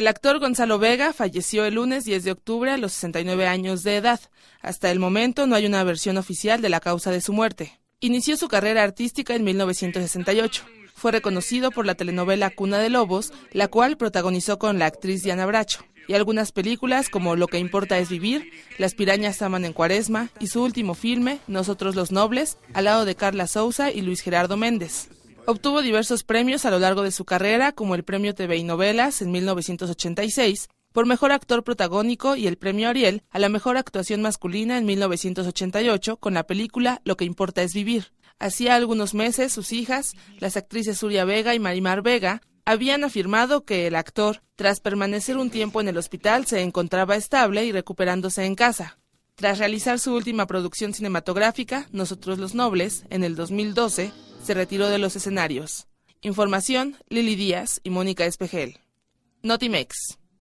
El actor Gonzalo Vega falleció el lunes 10 de octubre a los 69 años de edad. Hasta el momento no hay una versión oficial de la causa de su muerte. Inició su carrera artística en 1968. Fue reconocido por la telenovela Cuna de Lobos, la cual protagonizó con la actriz Diana Bracho, y algunas películas como Lo que importa es vivir, Las pirañas aman en cuaresma y su último filme, Nosotros los Nobles, al lado de Carla Souza y Luis Gerardo Méndez. Obtuvo diversos premios a lo largo de su carrera, como el Premio TV y Novelas en 1986, por Mejor Actor Protagónico y el Premio Ariel a la Mejor Actuación Masculina en 1988 con la película Lo que importa es vivir. Hacía algunos meses sus hijas, las actrices Uria Vega y Marimar Vega, habían afirmado que el actor, tras permanecer un tiempo en el hospital, se encontraba estable y recuperándose en casa. Tras realizar su última producción cinematográfica, Nosotros los Nobles, en el 2012, se retiró de los escenarios. Información, Lili Díaz y Mónica Espejel. Notimex.